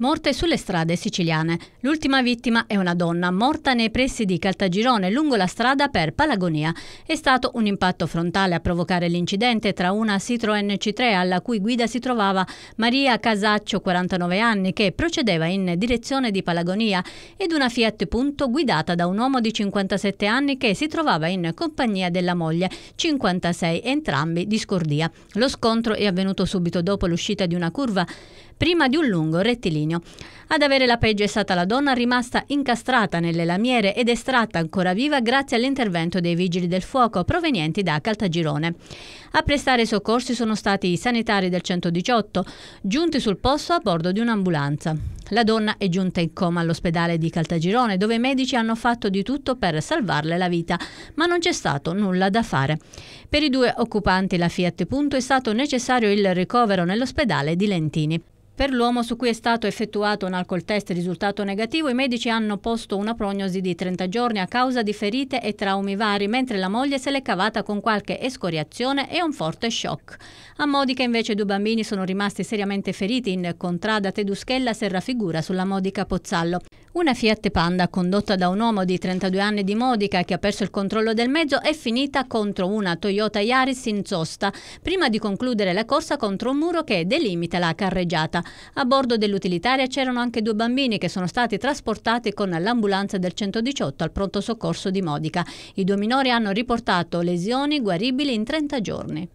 Morte sulle strade siciliane. L'ultima vittima è una donna morta nei pressi di Caltagirone lungo la strada per Palagonia. È stato un impatto frontale a provocare l'incidente tra una Citroen C3 alla cui guida si trovava Maria Casaccio, 49 anni, che procedeva in direzione di Palagonia ed una Fiat Punto guidata da un uomo di 57 anni che si trovava in compagnia della moglie, 56, entrambi di scordia. Lo scontro è avvenuto subito dopo l'uscita di una curva prima di un lungo rettilineo. Ad avere la peggio è stata la donna rimasta incastrata nelle lamiere ed estratta ancora viva grazie all'intervento dei vigili del fuoco provenienti da Caltagirone. A prestare soccorsi sono stati i sanitari del 118, giunti sul posto a bordo di un'ambulanza. La donna è giunta in coma all'ospedale di Caltagirone, dove i medici hanno fatto di tutto per salvarle la vita, ma non c'è stato nulla da fare. Per i due occupanti la Fiat Punto è stato necessario il ricovero nell'ospedale di Lentini. Per l'uomo su cui è stato effettuato un alcol test risultato negativo, i medici hanno posto una prognosi di 30 giorni a causa di ferite e traumi vari, mentre la moglie se l'è cavata con qualche escoriazione e un forte shock. A Modica invece due bambini sono rimasti seriamente feriti in contrada Teduschella Serrafigura sulla Modica Pozzallo. Una Fiat Panda condotta da un uomo di 32 anni di Modica che ha perso il controllo del mezzo è finita contro una Toyota Yaris in sosta prima di concludere la corsa contro un muro che delimita la carreggiata. A bordo dell'utilitaria c'erano anche due bambini che sono stati trasportati con l'ambulanza del 118 al pronto soccorso di Modica. I due minori hanno riportato lesioni guaribili in 30 giorni.